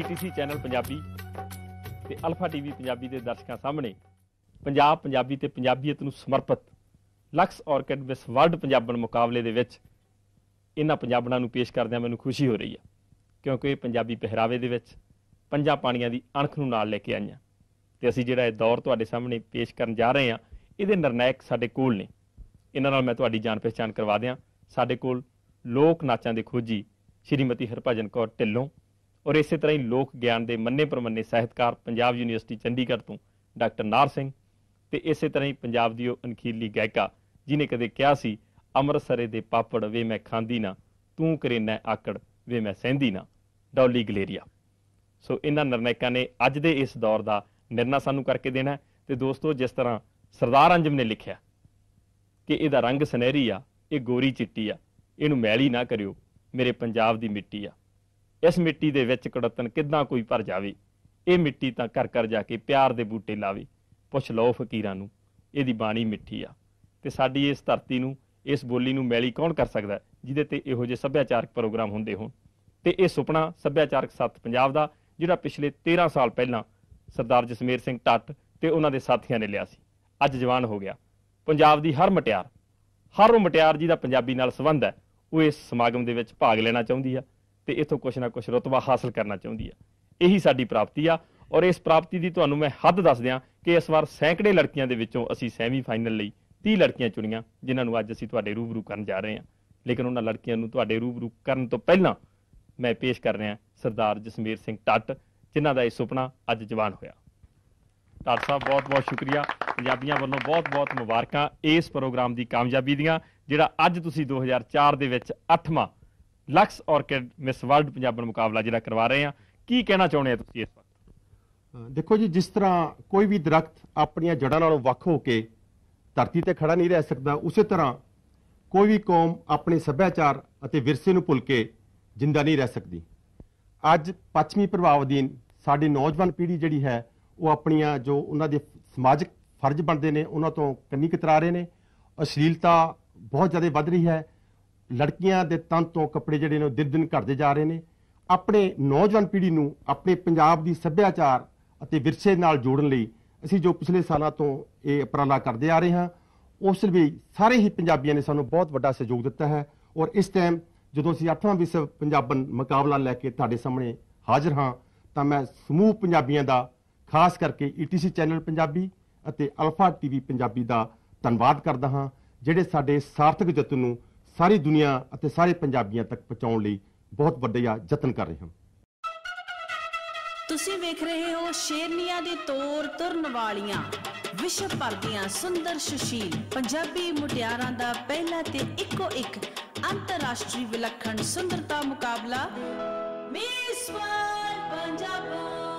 ETC channel Punjabi ਤੇ alpha TV Punjabi ਦੇ ਦਰਸ਼ਕਾਂ ਸਾਹਮਣੇ ਪੰਜਾਬ ਪੰਜਾਬੀ ਤੇ ਪੰਜਾਬੀਅਤ ਨੂੰ ਸਮਰਪਿਤ ਲਕਸ ਆਰਕਿਡ ਵਿਸ ਵਰਲਡ ਪੰਜਾਬਣ ਮੁਕਾਬਲੇ ਦੇ ਵਿੱਚ ਇਹਨਾਂ ਪੰਜਾਬਣਾਂ ਨੂੰ ਪੇਸ਼ ਕਰਦਿਆਂ ਮੈਨੂੰ ਖੁਸ਼ੀ ਹੋ ਰਹੀ ਹੈ ਕਿਉਂਕਿ ਇਹ ਪੰਜਾਬੀ ਪਹਿਰਾਵੇ ਦੇ ਵਿੱਚ ਪੰਜਾਂ ਪਾਣੀਆਂ ਦੀ ਅਣਖ ਨੂੰ ਨਾਲ ਲੈ ਕੇ ਆਈਆਂ ਤੇ ਅਸੀਂ ਜਿਹੜਾ ਇਹ ਦੌਰ ਤੁਹਾਡੇ ਸਾਹਮਣੇ ਪੇਸ਼ ਕਰਨ ਜਾ ਰਹੇ ਹਾਂ ਇਹਦੇ ਨਿਰਣਾਇਕ ਸਾਡੇ ਕੋਲ ਨੇ ਇਹਨਾਂ ਨਾਲ ਮੈਂ ਤੁਹਾਡੀ ਜਾਣ ਪਛਾਣ ਕਰਵਾ ਦਿਆਂ ਸਾਡੇ ਕੋਲ ਲੋਕ ਨਾਚਾਂ ਦੇ ਖੋਜੀ ਸ਼੍ਰੀਮਤੀ ਹਰਭਜਨ ਕੌਰ ਢਿੱਲੋਂ ਔਰ ਇਸੇ ਤਰ੍ਹਾਂ ਹੀ ਲੋਕ ਗਿਆਨ ਦੇ ਮੰਨੇ ਪਰਮੰਨੇ ਸਾਹਿਤਕਾਰ ਪੰਜਾਬ ਯੂਨੀਵਰਸਿਟੀ ਚੰਡੀਗੜ੍ਹ ਤੋਂ ਡਾਕਟਰ ਨਾਰ ਸਿੰਘ ਤੇ ਇਸੇ ਤਰ੍ਹਾਂ ਹੀ ਪੰਜਾਬ ਦੀ ਉਹ ਅਨਖੀਲੀ ਗਾਇਕਾ ਜਿਨੇ ਕਦੇ ਕਿਹਾ ਸੀ ਅੰਮ੍ਰਿਤਸਰੇ ਦੇ ਪਾਪੜ ਵੇ ਮੈਂ ਖਾਂਦੀ ਨਾ ਤੂੰ ਕਰੇਨਾ ਆਕੜ ਵੇ ਮੈਂ ਸਹਿੰਦੀ ਨਾ ਡੌਲੀ ਗਲੇਰੀਆ ਸੋ ਇਹਨਾਂ ਨਿਰਣਾਇਕਾਂ ਨੇ ਅੱਜ ਦੇ ਇਸ ਦੌਰ ਦਾ ਨਿਰਣਾ ਸਾਨੂੰ ਕਰਕੇ ਦੇਣਾ ਤੇ ਦੋਸਤੋ ਜਿਸ ਤਰ੍ਹਾਂ ਸਰਦਾਰ ਅੰਜਮ ਨੇ ਲਿਖਿਆ ਕਿ ਇਹਦਾ ਰੰਗ ਸੁਨਹਿਰੀ ਆ ਇਹ ਗੋਰੀ ਚਿੱਟੀ ਆ ਇਹਨੂੰ ਮੈਲੀ ਨਾ ਕਰਿਓ ਮੇਰੇ ਪੰਜਾਬ ਦੀ ਮਿੱਟੀ ਆ ਇਸ ਮਿੱਟੀ ਦੇ ਵਿੱਚ ਕੜਤਨ ਕਿਦਾਂ ਕੋਈ ਭਰ ਜਾਵੇ ਇਹ ਮਿੱਟੀ ਤਾਂ ਕਰ ਕਰ ਜਾ ਕੇ ਪਿਆਰ ਦੇ ਬੂਟੇ ਲਾਵੇ ਪੁੱਛ ਲਓ ਫਕੀਰਾਂ ਨੂੰ ਇਹਦੀ ਬਾਣੀ ਮਿੱਠੀ ਆ ਤੇ ਸਾਡੀ ਇਸ ਧਰਤੀ ਨੂੰ ਇਸ ਬੋਲੀ ਨੂੰ ਮੈਲੀ ਕੌਣ ਕਰ ਸਕਦਾ ਜਿਹਦੇ ਤੇ ਇਹੋ ਜਿਹੇ ਸੱਭਿਆਚਾਰਕ ਪ੍ਰੋਗਰਾਮ ਹੁੰਦੇ ਹੋਣ ਤੇ ਇਹ ਸੁਪਨਾ ਸੱਭਿਆਚਾਰਕ ਸੱਤ ਪੰਜਾਬ ਦਾ ਜਿਹੜਾ ਪਿਛਲੇ 13 ਸਾਲ ਪਹਿਲਾਂ ਸਰਦਾਰ ਜਸਮੇਰ ਸਿੰਘ ਟੱਟ ਤੇ ਉਹਨਾਂ ਦੇ ਸਾਥੀਆਂ ਨੇ ਲਿਆ ਸੀ ਅੱਜ ਜਵਾਨ ਹੋ ਗਿਆ ਪੰਜਾਬ ਦੀ ਹਰ ਮਟਿਆਰ ਹਰ ਉਹ ਮਟਿਆਰ ਜਿਹਦਾ ਪੰਜਾਬੀ ਨਾਲ ਸੰਬੰਧ ਹੈ ਉਹ ਇਸ ਸਮਾਗਮ ਦੇ ਵਿੱਚ ਭਾਗ ਲੈਣਾ ਚਾਹੁੰਦੀ ਆ ਤੇ ਇਥੋਂ ਕੁਛ ਨਾ ਕੁਛ ਰਤਬਾ ਹਾਸਲ ਕਰਨਾ ਚਾਹੁੰਦੀ ਆ ਇਹੀ ਸਾਡੀ ਪ੍ਰਾਪਤੀ ਆ ਔਰ ਇਸ ਪ੍ਰਾਪਤੀ ਦੀ ਤੁਹਾਨੂੰ ਮੈਂ ਹੱਦ ਦੱਸ ਦਿਆਂ ਕਿ ਇਸ ਵਾਰ ਸੈਂਕੜੇ ਲੜਕੀਆਂ ਦੇ ਵਿੱਚੋਂ ਅਸੀਂ ਸੈਮੀਫਾਈਨਲ ਲਈ 30 ਲੜਕੀਆਂ ਚੁਣੀਆਂ ਜਿਨ੍ਹਾਂ ਨੂੰ ਅੱਜ ਅਸੀਂ ਤੁਹਾਡੇ ਰੂਬਰੂ ਕਰਨ ਜਾ ਰਹੇ ਹਾਂ ਲੇਕਿਨ ਉਹਨਾਂ ਲੜਕੀਆਂ ਨੂੰ ਤੁਹਾਡੇ ਰੂਬਰੂ ਕਰਨ ਤੋਂ ਪਹਿਲਾਂ ਮੈਂ ਪੇਸ਼ ਕਰ ਰਿਹਾ ਸਰਦਾਰ ਜਸਮੀਰ ਸਿੰਘ ਟੱਟ ਜਿਨ੍ਹਾਂ ਦਾ ਇਹ ਸੁਪਨਾ ਅੱਜ ਜਵਾਨ ਹੋਇਆ ਟੱਟ ਸਾਹਿਬ ਬਹੁਤ-ਬਹੁਤ ਸ਼ੁਕਰੀਆ ਪੰਜਾਬੀਆਂ ਵੱਲੋਂ ਬਹੁਤ-ਬਹੁਤ ਮੁਬਾਰਕਾਂ ਇਸ ਪ੍ਰੋਗਰਾਮ ਦੀ ਕਾਮਯਾਬੀ ਦੀਆਂ ਜਿਹੜਾ ਅੱਜ ਤੁਸੀਂ 2004 ਦੇ ਵਿੱਚ 8ਵਾਂ Lux Orchid Miss World Punjaban ਮੁਕਾਬਲਾ ਜਿਹੜਾ ਕਰਵਾ ਰਹੇ ਆ ਕੀ ਕਹਿਣਾ ਚਾਹੁੰਦੇ ਆ ਤੁਸੀਂ ਇਸ ਵਕਤ ਦੇਖੋ ਜੀ ਜਿਸ ਤਰ੍ਹਾਂ ਕੋਈ ਵੀ ਦਰਖਤ ਆਪਣੀਆਂ ਜੜਾਂ ਨਾਲੋਂ ਵੱਖ ਹੋ ਕੇ ਧਰਤੀ ਤੇ ਖੜਾ ਨਹੀਂ ਰਹਿ ਸਕਦਾ ਉਸੇ ਤਰ੍ਹਾਂ ਕੋਈ ਵੀ ਕੌਮ ਆਪਣੇ ਸੱਭਿਆਚਾਰ ਅਤੇ ਵਿਰਸੇ ਨੂੰ ਭੁੱਲ ਕੇ ਜਿੰਦਾ ਨਹੀਂ ਰਹਿ ਸਕਦੀ ਅੱਜ ਪੱਛਮੀ ਪ੍ਰਭਾਵ ਦੀ ਸਾਡੀ ਨੌਜਵਾਨ ਪੀੜ੍ਹੀ ਜਿਹੜੀ ਹੈ ਉਹ ਆਪਣੀਆਂ ਜੋ ਉਹਨਾਂ ਦੇ ਸਮਾਜਿਕ ਫਰਜ਼ ਬਣਦੇ ਨੇ ਉਹਨਾਂ ਤੋਂ ਕੰਨੀ ਕਤਰਾ ਰਹੇ ਨੇ ਅਸ਼ਲੀਲਤਾ ਬਹੁਤ ਜ਼ਿਆਦਾ ਵੱਧ ਰਹੀ ਹੈ ਲੜਕੀਆਂ ਦੇ ਤਨ ਤੋਂ ਕੱਪੜੇ ਜਿਹੜੇ ਨੇ ਦਿਨ-ਦਿਨ ਘਟਦੇ ਜਾ ਰਹੇ ਨੇ ਆਪਣੇ ਨੌਜਵਾਨ ਪੀੜ੍ਹੀ ਨੂੰ ਆਪਣੇ ਪੰਜਾਬ ਦੀ ਸੱਭਿਆਚਾਰ ਅਤੇ ਵਿਰਸੇ ਨਾਲ ਜੋੜਨ ਲਈ ਅਸੀਂ ਜੋ ਪਿਛਲੇ ਸਾਲਾਂ ਤੋਂ ਇਹ ਉਪਰਾਲਾ ਕਰਦੇ ਆ ਰਹੇ ਹਾਂ ਉਸ ਲਈ ਸਾਰੇ ਹੀ ਪੰਜਾਬੀਆਂ ਨੇ ਸਾਨੂੰ ਬਹੁਤ ਵੱਡਾ ਸਹਿਯੋਗ ਦਿੱਤਾ ਹੈ ਔਰ ਇਸ ਟਾਈਮ ਜਦੋਂ ਅਸੀਂ 8ਵਾਂ ਵਿਸ਼ਵ ਪੰਜਾਬਨ ਮੁਕਾਬਲਾ ਲੈ ਕੇ ਤੁਹਾਡੇ ਸਾਹਮਣੇ ਹਾਜ਼ਰ ਹਾਂ ਤਾਂ ਮੈਂ ਸਮੂਹ ਪੰਜਾਬੀਆਂ ਦਾ ਖਾਸ ਕਰਕੇ ETC ਚੈਨਲ ਪੰਜਾਬੀ ਅਤੇ ਅਲਫਾ ਟੀਵੀ ਪੰਜਾਬੀ ਦਾ ਧੰਨਵਾਦ ਕਰਦਾ ਹਾਂ ਜਿਹੜੇ ਸਾਡੇ ਸਾਰਥਕ ਜਤਨ ਨੂੰ ਸਾਰੀ ਦੁਨੀਆ ਅਤੇ ਸਾਰੇ ਪੰਜਾਬੀਆਂ ਤੱਕ ਪਹੁੰਚਾਉਣ ਲਈ ਬਹੁਤ ਵੱਡੇ ਯਤਨ ਕਰ ਰਹੇ ਹਾਂ ਤੁਸੀਂ ਵੇਖ ਰਹੇ ਹੋ ਸ਼ੇਰਨੀਆਂ ਦੇ ਤੋਰ ਤੁਰਨ ਵਾਲੀਆਂ ਵਿਸ਼ਵ ਭਰ ਦੀਆਂ ਸੁੰਦਰ ਸੁਸ਼ੀਲ ਪੰਜਾਬੀ ਮੁਟਿਆਰਾਂ ਦਾ ਪਹਿਲਾ ਤੇ ਇੱਕੋ ਇੱਕ ਅੰਤਰਰਾਸ਼ਟਰੀ ਵਿਲੱਖਣ ਸੁੰਦਰਤਾ ਮੁਕਾਬਲਾ ਮਿਸ ਵਰਲਡ ਪੰਜਾਬੋ